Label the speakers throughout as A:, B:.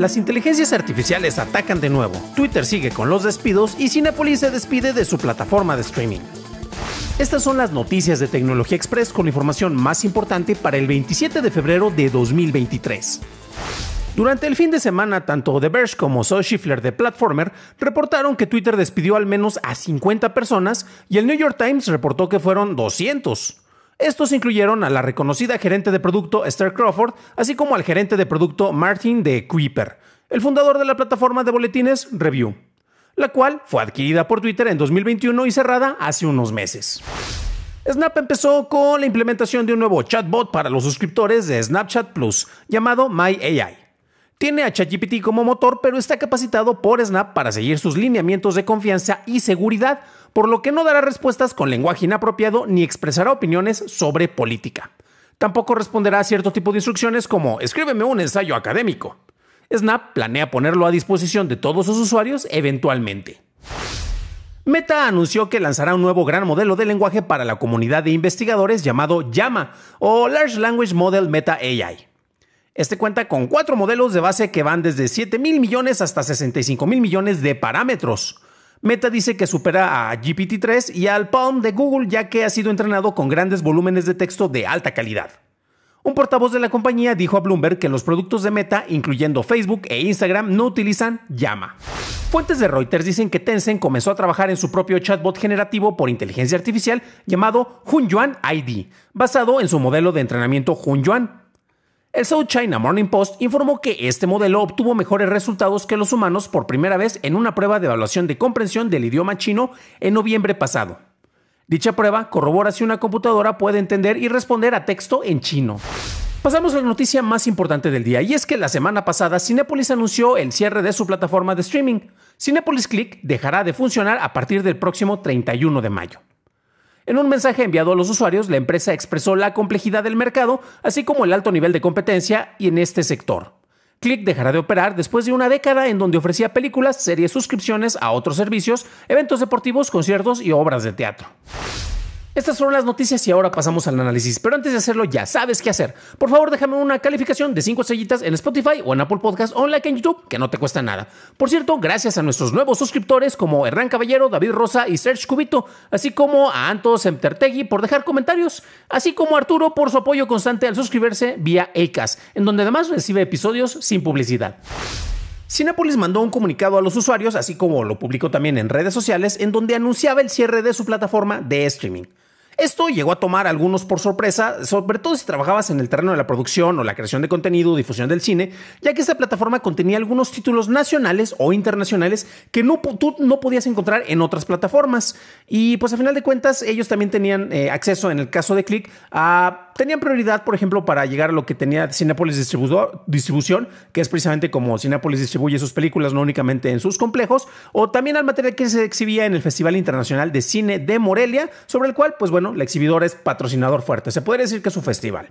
A: Las inteligencias artificiales atacan de nuevo, Twitter sigue con los despidos y Cinepolis se despide de su plataforma de streaming. Estas son las noticias de Tecnología Express con información más importante para el 27 de febrero de 2023. Durante el fin de semana, tanto The Verge como Zoe Schiffler de Platformer reportaron que Twitter despidió al menos a 50 personas y el New York Times reportó que fueron 200. Estos incluyeron a la reconocida gerente de producto Esther Crawford, así como al gerente de producto Martin de Kuiper, el fundador de la plataforma de boletines Review, la cual fue adquirida por Twitter en 2021 y cerrada hace unos meses. Snap empezó con la implementación de un nuevo chatbot para los suscriptores de Snapchat Plus, llamado MyAI. Tiene a ChatGPT como motor, pero está capacitado por Snap para seguir sus lineamientos de confianza y seguridad, por lo que no dará respuestas con lenguaje inapropiado ni expresará opiniones sobre política. Tampoco responderá a cierto tipo de instrucciones como escríbeme un ensayo académico. Snap planea ponerlo a disposición de todos sus usuarios eventualmente. Meta anunció que lanzará un nuevo gran modelo de lenguaje para la comunidad de investigadores llamado Llama o Large Language Model Meta AI. Este cuenta con cuatro modelos de base que van desde 7 mil millones hasta 65 mil millones de parámetros. Meta dice que supera a GPT-3 y al Palm de Google ya que ha sido entrenado con grandes volúmenes de texto de alta calidad. Un portavoz de la compañía dijo a Bloomberg que los productos de Meta, incluyendo Facebook e Instagram, no utilizan llama. Fuentes de Reuters dicen que Tencent comenzó a trabajar en su propio chatbot generativo por inteligencia artificial llamado Hunyuan ID, basado en su modelo de entrenamiento Hunyuan, el South China Morning Post informó que este modelo obtuvo mejores resultados que los humanos por primera vez en una prueba de evaluación de comprensión del idioma chino en noviembre pasado. Dicha prueba corrobora si una computadora puede entender y responder a texto en chino. Pasamos a la noticia más importante del día y es que la semana pasada Cinepolis anunció el cierre de su plataforma de streaming. Cinepolis Click dejará de funcionar a partir del próximo 31 de mayo. En un mensaje enviado a los usuarios, la empresa expresó la complejidad del mercado, así como el alto nivel de competencia y en este sector. Click dejará de operar después de una década en donde ofrecía películas, series, suscripciones a otros servicios, eventos deportivos, conciertos y obras de teatro. Estas fueron las noticias y ahora pasamos al análisis. Pero antes de hacerlo, ya sabes qué hacer. Por favor, déjame una calificación de 5 estrellitas en Spotify o en Apple Podcasts o en like en YouTube, que no te cuesta nada. Por cierto, gracias a nuestros nuevos suscriptores como Hernán Caballero, David Rosa y Serge Cubito, así como a Antos Emtertegui por dejar comentarios, así como a Arturo por su apoyo constante al suscribirse vía ACAS, en donde además recibe episodios sin publicidad. Cinepolis mandó un comunicado a los usuarios, así como lo publicó también en redes sociales, en donde anunciaba el cierre de su plataforma de streaming. Esto llegó a tomar algunos por sorpresa, sobre todo si trabajabas en el terreno de la producción o la creación de contenido difusión del cine, ya que esta plataforma contenía algunos títulos nacionales o internacionales que tú no podías encontrar en otras plataformas. Y pues a final de cuentas, ellos también tenían eh, acceso, en el caso de Click, a tenían prioridad, por ejemplo, para llegar a lo que tenía Cinepolis Distribución, que es precisamente como Cinepolis distribuye sus películas, no únicamente en sus complejos, o también al material que se exhibía en el Festival Internacional de Cine de Morelia, sobre el cual, pues bueno, el exhibidor es patrocinador fuerte. Se podría decir que es su festival.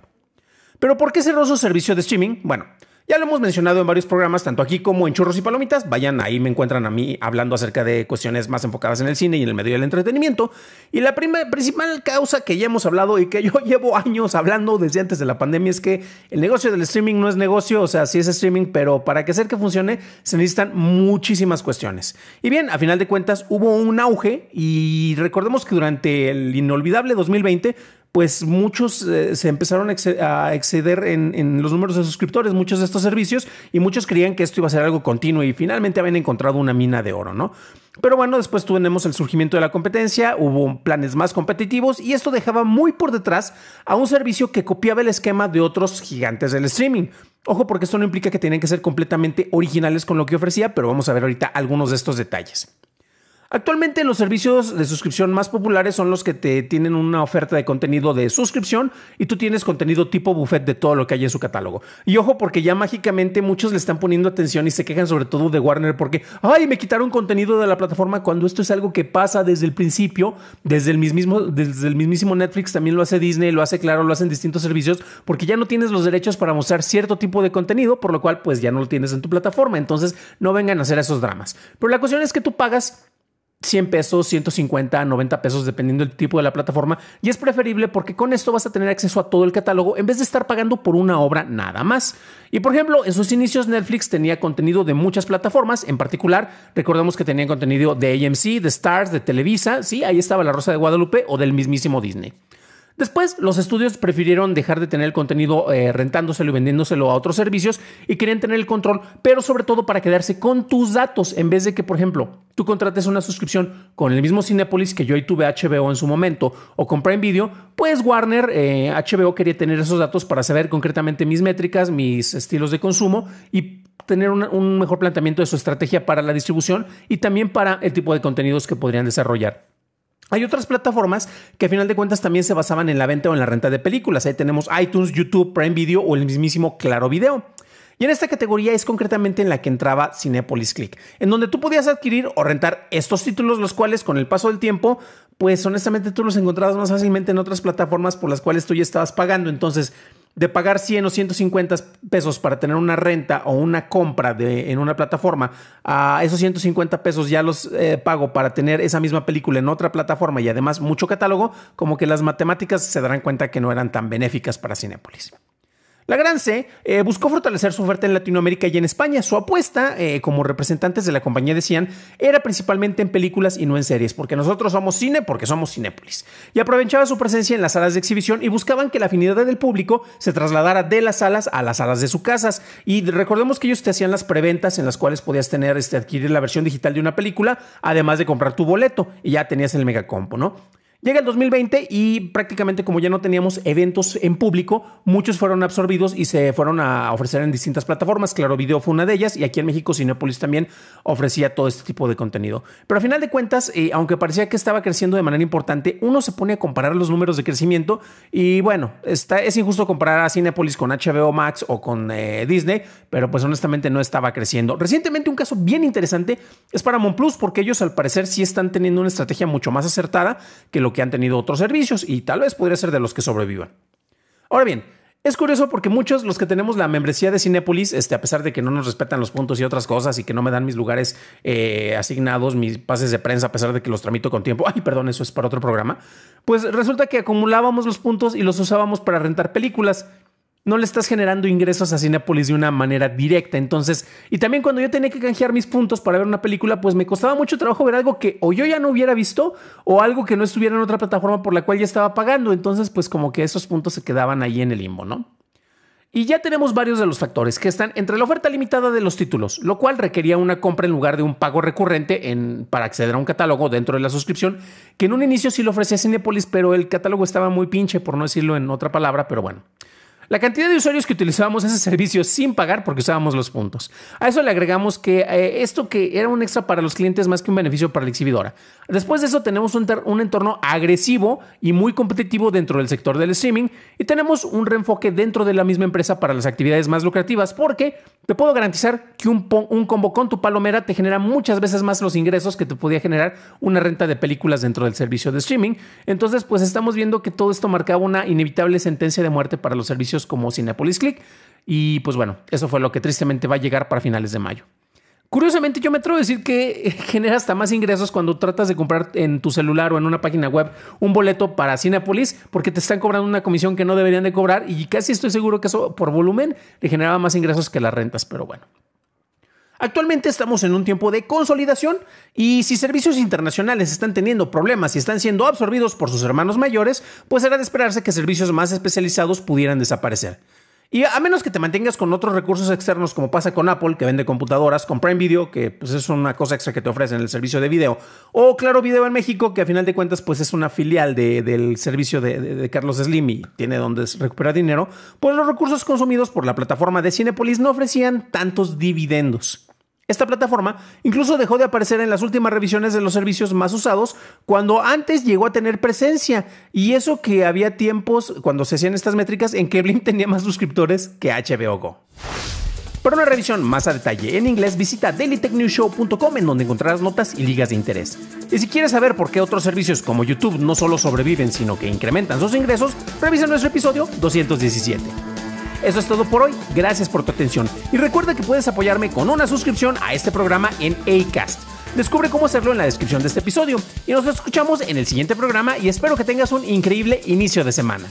A: Pero ¿por qué cerró su servicio de streaming? Bueno, ya lo hemos mencionado en varios programas, tanto aquí como en Churros y Palomitas. Vayan, ahí me encuentran a mí hablando acerca de cuestiones más enfocadas en el cine y en el medio del entretenimiento. Y la principal causa que ya hemos hablado y que yo llevo años hablando desde antes de la pandemia es que el negocio del streaming no es negocio, o sea, sí es streaming, pero para que hacer que funcione se necesitan muchísimas cuestiones. Y bien, a final de cuentas hubo un auge y recordemos que durante el inolvidable 2020 pues muchos eh, se empezaron a, exceder en, los números de suscriptores, muchos de estos servicios, y muchos creían que esto iba a ser algo continuo y finalmente habían encontrado una mina de oro, ¿no? Pero bueno, después tuvimos el surgimiento de la competencia, hubo planes más competitivos y esto dejaba muy por detrás a un servicio que copiaba el esquema de otros gigantes del streaming. Ojo porque esto no implica que tienen que ser completamente originales con lo que ofrecía, pero vamos a ver ahorita algunos de estos detalles. Actualmente los servicios de suscripción más populares son los que te tienen una oferta de contenido de suscripción y tú tienes contenido tipo buffet de todo lo que hay en su catálogo. Y ojo porque ya mágicamente muchos le están poniendo atención y se quejan sobre todo de Warner porque, ay, me quitaron contenido de la plataforma cuando esto es algo que pasa desde el principio, desde el mismísimo, desde el mismísimo Netflix también lo hace Disney, lo hace Claro, lo hacen distintos servicios porque ya no tienes los derechos para mostrar cierto tipo de contenido, por lo cual pues ya no lo tienes en tu plataforma. Entonces no vengan a hacer esos dramas. Pero la cuestión es que tú pagas 100 pesos, 150, 90 pesos, dependiendo del tipo de la plataforma. Y es preferible porque con esto vas a tener acceso a todo el catálogo en vez de estar pagando por una obra nada más. Y por ejemplo, en sus inicios Netflix tenía contenido de muchas plataformas. En particular, recordemos que tenía contenido de AMC, de Stars, de Televisa. Sí, ahí estaba La Rosa de Guadalupe o del mismísimo Disney. Después, los estudios prefirieron dejar de tener el contenido eh, rentándoselo y vendiéndoselo a otros servicios y querían tener el control, pero sobre todo para quedarse con tus datos en vez de que, por ejemplo, tú contrates una suscripción con el mismo Cinepolis que yo y tuve HBO en su momento o con en Video, pues Warner, HBO eh, quería tener esos datos para saber concretamente mis métricas, mis estilos de consumo y tener un mejor planteamiento de su estrategia para la distribución y también para el tipo de contenidos que podrían desarrollar. Hay otras plataformas que a final de cuentas también se basaban en la venta o en la renta de películas. Ahí tenemos iTunes, YouTube, Prime Video o el mismísimo Claro Video. Y en esta categoría es concretamente en la que entraba Cinepolis Click, en donde tú podías adquirir o rentar estos títulos, los cuales con el paso del tiempo, pues honestamente tú los encontrabas más fácilmente en otras plataformas por las cuales tú ya estabas pagando. Entonces, de pagar 100 o 150 pesos para tener una renta o una compra de, en una plataforma, a esos 150 pesos ya los eh, pago para tener esa misma película en otra plataforma y además mucho catálogo, como que las matemáticas se darán cuenta que no eran tan benéficas para Cinepolis. La Gran C eh, buscó fortalecer su oferta en Latinoamérica y en España. Su apuesta, eh, como representantes de la compañía decían, era principalmente en películas y no en series, porque nosotros somos cine porque somos Cinépolis. Y aprovechaba su presencia en las salas de exhibición y buscaban que la afinidad del público se trasladara de las salas a las salas de sus casas. Y recordemos que ellos te hacían las preventas en las cuales podías tener, este, adquirir la versión digital de una película, además de comprar tu boleto y ya tenías el megacompo, ¿no? Llega el 2020 y prácticamente como ya no teníamos eventos en público, muchos fueron absorbidos y se fueron a ofrecer en distintas plataformas. Claro, Video fue una de ellas y aquí en México Cinepolis también ofrecía todo este tipo de contenido. Pero a final de cuentas, eh, aunque parecía que estaba creciendo de manera importante, uno se pone a comparar los números de crecimiento y bueno, está, es injusto comparar a Cinepolis con HBO Max o con eh, Disney, pero pues honestamente no estaba creciendo. Recientemente un caso bien interesante es Paramount Plus porque ellos al parecer sí están teniendo una estrategia mucho más acertada que lo que han tenido otros servicios y tal vez podría ser de los que sobrevivan. Ahora bien, es curioso porque muchos los que tenemos la membresía de Cinepolis, este, a pesar de que no nos respetan los puntos y otras cosas y que no me dan mis lugares eh, asignados, mis pases de prensa, a pesar de que los tramito con tiempo, ay, perdón, eso es para otro programa, pues resulta que acumulábamos los puntos y los usábamos para rentar películas no le estás generando ingresos a Cinepolis de una manera directa. Entonces, y también cuando yo tenía que canjear mis puntos para ver una película, pues me costaba mucho trabajo ver algo que o yo ya no hubiera visto o algo que no estuviera en otra plataforma por la cual ya estaba pagando. Entonces, pues como que esos puntos se quedaban ahí en el limbo, ¿no? Y ya tenemos varios de los factores que están entre la oferta limitada de los títulos, lo cual requería una compra en lugar de un pago recurrente en, para acceder a un catálogo dentro de la suscripción, que en un inicio sí lo ofrecía Cinepolis, pero el catálogo estaba muy pinche, por no decirlo en otra palabra, pero bueno. La cantidad de usuarios que utilizábamos ese servicio sin pagar porque usábamos los puntos. A eso le agregamos que eh, esto que era un extra para los clientes más que un beneficio para la exhibidora. Después de eso tenemos un, entorno agresivo y muy competitivo dentro del sector del streaming y tenemos un reenfoque dentro de la misma empresa para las actividades más lucrativas porque te puedo garantizar que un, un combo con tu palomera te genera muchas veces más los ingresos que te podía generar una renta de películas dentro del servicio de streaming. Entonces pues estamos viendo que todo esto marcaba una inevitable sentencia de muerte para los servicios como Cinepolis Click y pues bueno, eso fue lo que tristemente va a llegar para finales de mayo. Curiosamente, yo me atrevo a decir que genera hasta más ingresos cuando tratas de comprar en tu celular o en una página web un boleto para Cinepolis porque te están cobrando una comisión que no deberían de cobrar y casi estoy seguro que eso por volumen le generaba más ingresos que las rentas, pero bueno. Actualmente estamos en un tiempo de consolidación y si servicios internacionales están teniendo problemas y están siendo absorbidos por sus hermanos mayores, pues era de esperarse que servicios más especializados pudieran desaparecer. Y a menos que te mantengas con otros recursos externos, como pasa con Apple, que vende computadoras, con Prime Video, que pues, es una cosa extra que te ofrecen el servicio de video, o Claro Video en México, que a final de cuentas pues, es una filial del servicio de, de, Carlos Slim y tiene donde recuperar dinero, pues los recursos consumidos por la plataforma de Cinepolis no ofrecían tantos dividendos. Esta plataforma incluso dejó de aparecer en las últimas revisiones de los servicios más usados cuando antes llegó a tener presencia y eso que había tiempos cuando se hacían estas métricas en que Blim tenía más suscriptores que HBO Go. Para una revisión más a detalle en inglés, visita dailytechnewshow.com en donde encontrarás notas y ligas de interés. Y si quieres saber por qué otros servicios como YouTube no solo sobreviven, sino que incrementan sus ingresos, revisa nuestro episodio 217. Eso es todo por hoy. Gracias por tu atención. Y recuerda que puedes apoyarme con una suscripción a este programa en ACAST. Descubre cómo hacerlo en la descripción de este episodio. Y nos escuchamos en el siguiente programa y espero que tengas un increíble inicio de semana.